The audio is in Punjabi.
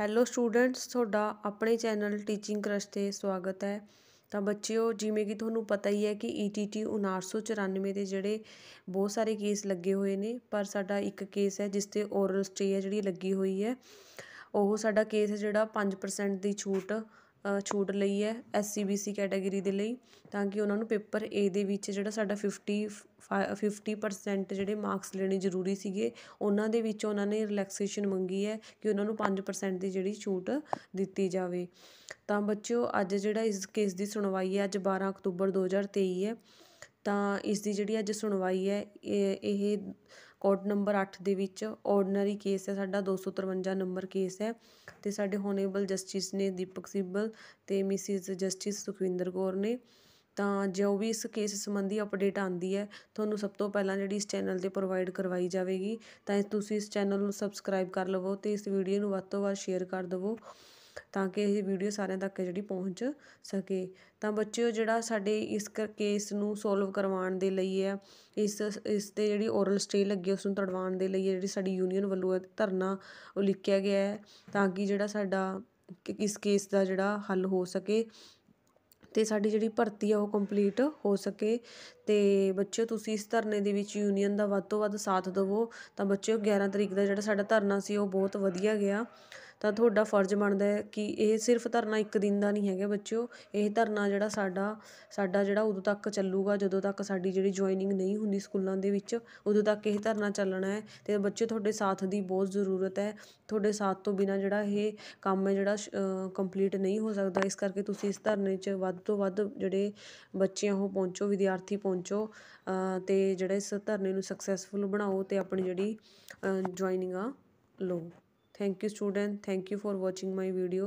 ਹੈਲੋ ਸਟੂਡੈਂਟਸ ਤੁਹਾਡਾ ਆਪਣੇ ਚੈਨਲ ਟੀਚਿੰਗ ਕਰਸ਼ ਤੇ ਸਵਾਗਤ ਹੈ ਤਾਂ ਬੱਚਿਓ ਜਿਵੇਂ ਕਿ ਤੁਹਾਨੂੰ ਪਤਾ ਹੀ ਹੈ ਕਿ ETT 1994 ਦੇ ਜਿਹੜੇ ਬਹੁਤ ਸਾਰੇ ਕੇਸ ਲੱਗੇ ਹੋਏ ਨੇ ਪਰ ਸਾਡਾ ਇੱਕ ਕੇਸ ਹੈ ਜਿਸ ਤੇ ਓਰਲ ਸਟੇ ਹੈ ਜਿਹੜੀ ਲੱਗੀ ਹੋਈ ਹੈ ਉਹ ਸਾਡਾ ਕੇਸ ਹੈ ਜਿਹੜਾ 5% ਦੀ ਛੂਟ ਛੂਟ ਲਈ ਹੈ S C B C category ਦੇ ਲਈ ਤਾਂ ਕਿ ਉਹਨਾਂ ਨੂੰ ਪੇਪਰ ਏ ਦੇ ਵਿੱਚ ਜਿਹੜਾ ਸਾਡਾ 50 50% ਜਿਹੜੇ ਮਾਰਕਸ ਲੈਣੇ ਜ਼ਰੂਰੀ ਸੀਗੇ ਉਹਨਾਂ ਦੇ ਵਿੱਚ ਉਹਨਾਂ ਨੇ ਰਿਲੈਕਸੇਸ਼ਨ ਮੰਗੀ ਹੈ ਕਿ ਉਹਨਾਂ ਨੂੰ 5% ਦੀ ਜਿਹੜੀ ਛੂਟ ਦਿੱਤੀ ਜਾਵੇ ਤਾਂ ਬੱਚਿਓ ਅੱਜ ਜਿਹੜਾ ਇਸ ਕੇਸ ਦੀ ਸੁਣਵਾਈ ਹੈ ਅੱਜ 12 ਅਕਤੂਬਰ 2023 ਹੈ ਤਾਂ ਇਸ ਦੀ ਜਿਹੜੀ ਅੱਜ ਸੁਣਵਾਈ ਹੈ ਇਹ ਕੋਡ ਨੰਬਰ 8 ਦੇ ਵਿੱਚ ਆਰਡੀਨਰੀ ਕੇਸ ਹੈ ਸਾਡਾ 253 ਨੰਬਰ ਕੇਸ ਹੈ ਤੇ ਸਾਡੇ ਹੋਨੇਬਲ ਜਸਟਿਸ ਨੇ ਦੀਪਕ ਸਿੱਬਲ ਤੇ ਮਿਸਿਸ ਜਸਟਿਸ ਸੁਖਵਿੰਦਰ ਗੌਰ ਨੇ ਤਾਂ ਜੋ ਵੀ ਇਸ ਕੇਸ ਸੰਬੰਧੀ ਅਪਡੇਟ ਆਂਦੀ ਹੈ ਤੁਹਾਨੂੰ ਸਭ ਤੋਂ ਪਹਿਲਾਂ ਜਿਹੜੀ ਇਸ ਚੈਨਲ ਤੇ ਪ੍ਰੋਵਾਈਡ ਕਰਵਾਈ ਜਾਵੇਗੀ ਤਾਂ ਤੁਸੀਂ ਇਸ ਚੈਨਲ ਨੂੰ ਸਬਸਕ੍ਰਾਈਬ ਕਰ ਲਵੋ ਤੇ ਇਸ ਵੀਡੀਓ ਨੂੰ ਵੱਧ ਤੋਂ ਵੱਧ ਸ਼ੇਅਰ ਕਰ ਦਿਵੋ ਤਾਂ ਕਿ ਇਹ ਵੀਡੀਓ ਸਾਰਿਆਂ ਤੱਕ ਜਿਹੜੀ ਪਹੁੰਚ ਸਕੇ ਤਾਂ ਬੱਚਿਓ ਜਿਹੜਾ ਸਾਡੇ ਇਸ ਕੇਸ ਨੂੰ ਸੋਲਵ ਕਰਵਾਉਣ ਦੇ ਲਈ ਹੈ ਇਸ ਇਸ ਤੇ ਜਿਹੜੀ ਓਰਲ ਸਟੇ ਲੱਗੀ ਉਸ ਨੂੰ ਤੜਵਾਉਣ ਦੇ ਲਈ ਜਿਹੜੀ ਸਾਡੀ ਯੂਨੀਅਨ ਵੱਲੋਂ ਧਰਨਾ ਲਿਖਿਆ ਗਿਆ ਹੈ ਤਾਂ ਕਿ ਜਿਹੜਾ ਸਾਡਾ ਇਸ ਕੇਸ ਦਾ ਜਿਹੜਾ ਹੱਲ ਹੋ ਸਕੇ ਤੇ ਸਾਡੀ ਜਿਹੜੀ ਭਰਤੀ ਆ ਉਹ ਕੰਪਲੀਟ ਹੋ ਸਕੇ ਤੇ ਬੱਚਿਓ ਤੁਸੀਂ ਇਸ ਧਰਨੇ ਦੇ ਵਿੱਚ ਯੂਨੀਅਨ ਦਾ ਵੱਧ ਤੋਂ ਵੱਧ ਸਾਥ ਦਿਵੋ ਤਾਂ ਬੱਚਿਓ 11 ਤਰੀਕ ਦਾ ਜਿਹੜਾ ਸਾਡਾ ਧਰਨਾ ਸੀ ਉਹ ਬਹੁਤ ਵਧੀਆ ਗਿਆ ਤਾਂ ਤੁਹਾਡਾ ਫਰਜ਼ ਬਣਦਾ ਹੈ ਕਿ ਇਹ ਸਿਰਫ ਧਰਨਾ ਇੱਕ ਦਿਨ ਦਾ ਨਹੀਂ ਹੈਗਾ ਬੱਚਿਓ ਇਹ ਧਰਨਾ ਜਿਹੜਾ ਸਾਡਾ ਸਾਡਾ ਜਿਹੜਾ ਉਦੋਂ ਤੱਕ ਚੱਲੂਗਾ ਜਦੋਂ ਤੱਕ ਸਾਡੀ ਜਿਹੜੀ ਜੁਆਇਨਿੰਗ ਨਹੀਂ ਹੁੰਦੀ ਸਕੂਲਾਂ ਦੇ ਵਿੱਚ ਉਦੋਂ ਤੱਕ ਇਹ ਧਰਨਾ ਚੱਲਣਾ ਹੈ ਅਤੇ ਬੱਚਿਓ ਤੁਹਾਡੇ ਸਾਥ ਦੀ ਬਹੁਤ ਜ਼ਰੂਰਤ ਹੈ ਤੁਹਾਡੇ ਸਾਥ ਤੋਂ ਬਿਨਾਂ ਜਿਹੜਾ ਇਹ ਕੰਮ ਹੈ ਜਿਹੜਾ ਕੰਪਲੀਟ ਨਹੀਂ ਹੋ ਸਕਦਾ ਇਸ ਕਰਕੇ ਤੁਸੀਂ ਇਸ ਧਰਨੇ 'ਚ ਵੱਧ ਤੋਂ ਵੱਧ ਜਿਹੜੇ ਬੱਚੇ ਉਹ ਪਹੁੰਚੋ ਵਿਦਿਆਰਥੀ ਪਹੁੰਚੋ ਅਤੇ ਜਿਹੜਾ ਇਸ ਧਰਨੇ ਨੂੰ ਸਕਸੈਸਫੁਲ ਬਣਾਓ ਅਤੇ ਆਪਣੀ ਜਿਹੜੀ ਆ ਲਓ thank you student thank you for watching my video